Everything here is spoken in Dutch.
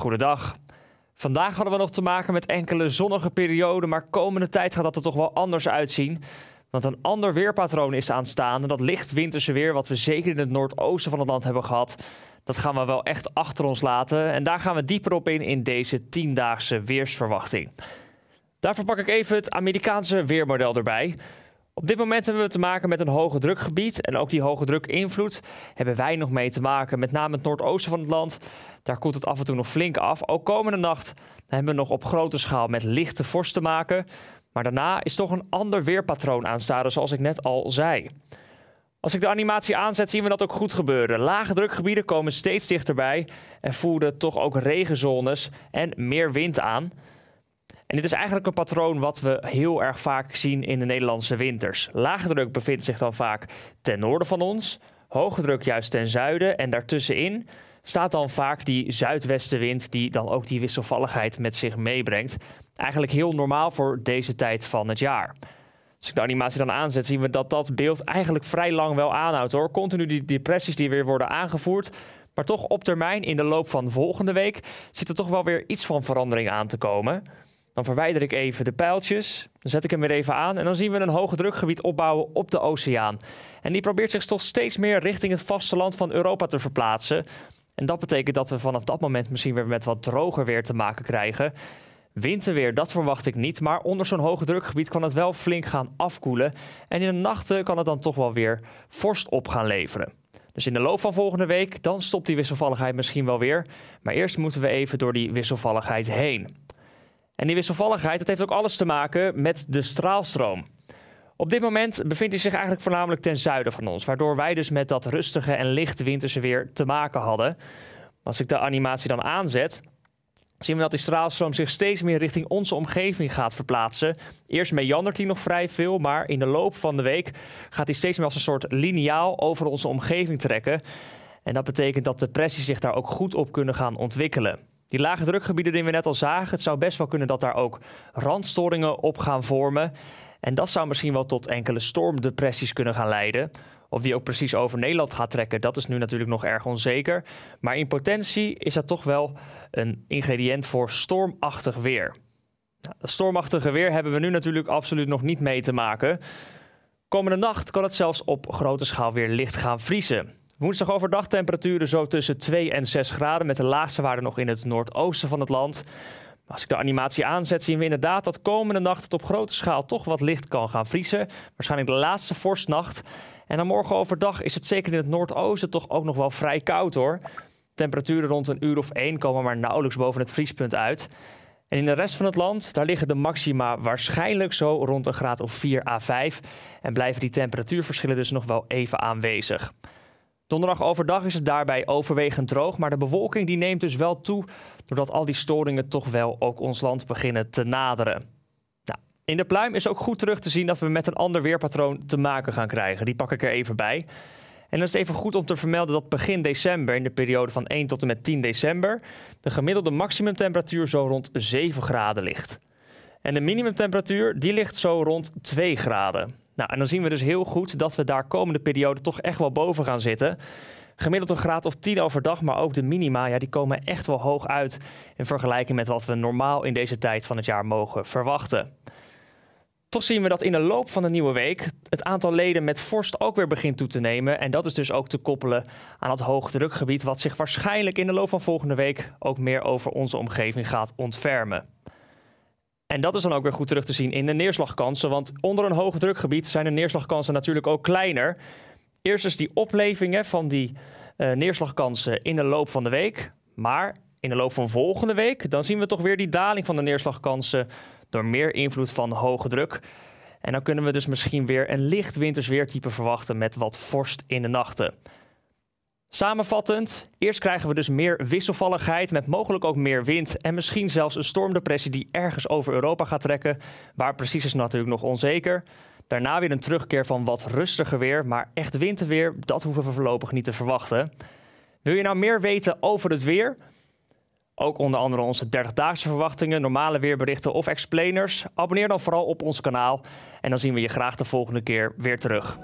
Goedendag. Vandaag hadden we nog te maken met enkele zonnige perioden, maar komende tijd gaat dat er toch wel anders uitzien. Want een ander weerpatroon is aanstaande. Dat licht winterse weer, wat we zeker in het noordoosten van het land hebben gehad, dat gaan we wel echt achter ons laten. En daar gaan we dieper op in in deze tiendaagse weersverwachting. Daarvoor pak ik even het Amerikaanse weermodel erbij. Op dit moment hebben we te maken met een hoge drukgebied en ook die hoge druk invloed hebben wij nog mee te maken, met name het noordoosten van het land. Daar koelt het af en toe nog flink af. Ook komende nacht hebben we nog op grote schaal met lichte vorst te maken. Maar daarna is toch een ander weerpatroon aanstaande, dus zoals ik net al zei. Als ik de animatie aanzet, zien we dat ook goed gebeuren. Lage drukgebieden komen steeds dichterbij en voeren toch ook regenzones en meer wind aan. En dit is eigenlijk een patroon wat we heel erg vaak zien in de Nederlandse winters. Lage druk bevindt zich dan vaak ten noorden van ons, hoge druk juist ten zuiden en daartussenin staat dan vaak die zuidwestenwind die dan ook die wisselvalligheid met zich meebrengt. Eigenlijk heel normaal voor deze tijd van het jaar. Als ik de animatie dan aanzet, zien we dat dat beeld eigenlijk vrij lang wel aanhoudt hoor. Continu die depressies die weer worden aangevoerd. Maar toch op termijn, in de loop van volgende week, zit er toch wel weer iets van verandering aan te komen. Dan verwijder ik even de pijltjes, dan zet ik hem weer even aan en dan zien we een hoge drukgebied opbouwen op de oceaan. En die probeert zich toch steeds meer richting het vasteland van Europa te verplaatsen. En dat betekent dat we vanaf dat moment misschien weer met wat droger weer te maken krijgen. Winterweer, dat verwacht ik niet, maar onder zo'n hoge drukgebied kan het wel flink gaan afkoelen. En in de nachten kan het dan toch wel weer vorst op gaan leveren. Dus in de loop van volgende week, dan stopt die wisselvalligheid misschien wel weer. Maar eerst moeten we even door die wisselvalligheid heen. En die wisselvalligheid dat heeft ook alles te maken met de straalstroom. Op dit moment bevindt hij zich eigenlijk voornamelijk ten zuiden van ons, waardoor wij dus met dat rustige en lichte winterse weer te maken hadden. Als ik de animatie dan aanzet, zien we dat die straalstroom zich steeds meer richting onze omgeving gaat verplaatsen. Eerst meandert hij nog vrij veel, maar in de loop van de week gaat hij steeds meer als een soort lineaal over onze omgeving trekken. En dat betekent dat depressies zich daar ook goed op kunnen gaan ontwikkelen. Die lage drukgebieden die we net al zagen, het zou best wel kunnen dat daar ook randstoringen op gaan vormen. En dat zou misschien wel tot enkele stormdepressies kunnen gaan leiden. Of die ook precies over Nederland gaat trekken, dat is nu natuurlijk nog erg onzeker. Maar in potentie is dat toch wel een ingrediënt voor stormachtig weer. Nou, stormachtige weer hebben we nu natuurlijk absoluut nog niet mee te maken. Komende nacht kan het zelfs op grote schaal weer licht gaan vriezen. Woensdag overdag temperaturen zo tussen 2 en 6 graden, met de laagste waarde nog in het noordoosten van het land. Als ik de animatie aanzet, zien we inderdaad dat komende nacht het op grote schaal toch wat licht kan gaan vriezen. Waarschijnlijk de laatste vorstnacht. En dan morgen overdag is het zeker in het noordoosten toch ook nog wel vrij koud hoor. Temperaturen rond een uur of één komen maar nauwelijks boven het vriespunt uit. En in de rest van het land, daar liggen de maxima waarschijnlijk zo rond een graad of 4 à 5. En blijven die temperatuurverschillen dus nog wel even aanwezig. Donderdag overdag is het daarbij overwegend droog, maar de bewolking die neemt dus wel toe doordat al die storingen toch wel ook ons land beginnen te naderen. Nou, in de pluim is ook goed terug te zien dat we met een ander weerpatroon te maken gaan krijgen. Die pak ik er even bij. En dan is het even goed om te vermelden dat begin december, in de periode van 1 tot en met 10 december, de gemiddelde maximumtemperatuur zo rond 7 graden ligt. En de minimumtemperatuur die ligt zo rond 2 graden. Nou, en dan zien we dus heel goed dat we daar komende periode toch echt wel boven gaan zitten. Gemiddeld een graad of 10 overdag, maar ook de minima, ja, die komen echt wel hoog uit in vergelijking met wat we normaal in deze tijd van het jaar mogen verwachten. Toch zien we dat in de loop van de nieuwe week het aantal leden met vorst ook weer begint toe te nemen. En dat is dus ook te koppelen aan het hoogdrukgebied, wat zich waarschijnlijk in de loop van volgende week ook meer over onze omgeving gaat ontfermen. En dat is dan ook weer goed terug te zien in de neerslagkansen. Want onder een hoog drukgebied zijn de neerslagkansen natuurlijk ook kleiner. Eerst is dus die oplevingen van die eh, neerslagkansen in de loop van de week. Maar in de loop van volgende week, dan zien we toch weer die daling van de neerslagkansen door meer invloed van hoge druk. En dan kunnen we dus misschien weer een licht wintersweertype verwachten met wat vorst in de nachten. Samenvattend, eerst krijgen we dus meer wisselvalligheid met mogelijk ook meer wind en misschien zelfs een stormdepressie die ergens over Europa gaat trekken. Waar precies is natuurlijk nog onzeker. Daarna weer een terugkeer van wat rustiger weer, maar echt winterweer, dat hoeven we voorlopig niet te verwachten. Wil je nou meer weten over het weer? Ook onder andere onze 30-daagse verwachtingen, normale weerberichten of explainers. Abonneer dan vooral op ons kanaal en dan zien we je graag de volgende keer weer terug.